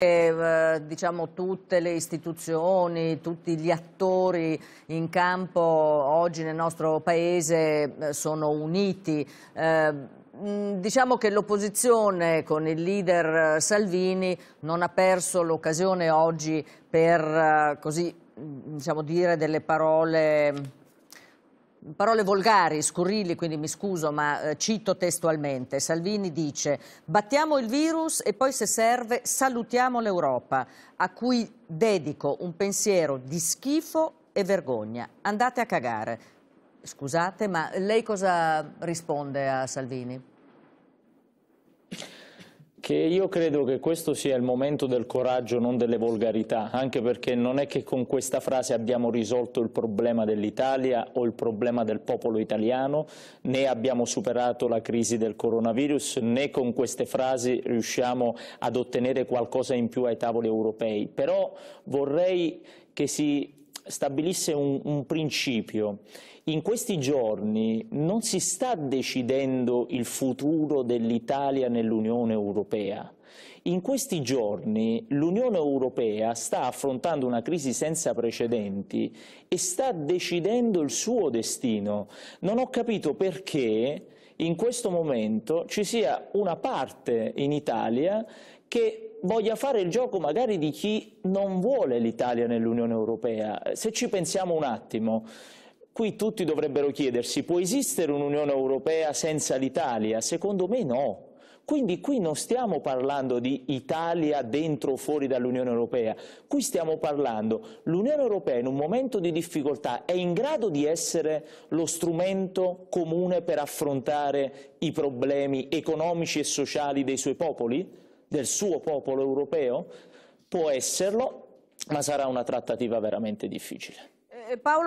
Eh, diciamo, tutte le istituzioni, tutti gli attori in campo oggi nel nostro Paese eh, sono uniti. Eh, mm, diciamo che l'opposizione con il leader eh, Salvini non ha perso l'occasione oggi per così, mm, diciamo, dire delle parole parole volgari, scurrili, quindi mi scuso, ma eh, cito testualmente. Salvini dice battiamo il virus e poi se serve salutiamo l'Europa, a cui dedico un pensiero di schifo e vergogna. Andate a cagare. Scusate, ma lei cosa risponde a Salvini? che io credo che questo sia il momento del coraggio, non delle volgarità, anche perché non è che con questa frase abbiamo risolto il problema dell'Italia o il problema del popolo italiano, né abbiamo superato la crisi del coronavirus, né con queste frasi riusciamo ad ottenere qualcosa in più ai tavoli europei. Però vorrei che si stabilisse un, un principio. In questi giorni non si sta decidendo il futuro dell'Italia nell'Unione Europea, in questi giorni l'Unione Europea sta affrontando una crisi senza precedenti e sta decidendo il suo destino. Non ho capito perché in questo momento ci sia una parte in Italia che voglia fare il gioco magari di chi non vuole l'Italia nell'Unione Europea. Se ci pensiamo un attimo, qui tutti dovrebbero chiedersi può esistere un'Unione Europea senza l'Italia? Secondo me no. Quindi qui non stiamo parlando di Italia dentro o fuori dall'Unione Europea, qui stiamo parlando l'Unione Europea in un momento di difficoltà è in grado di essere lo strumento comune per affrontare i problemi economici e sociali dei suoi popoli, del suo popolo europeo? Può esserlo, ma sarà una trattativa veramente difficile. Eh, Paolo...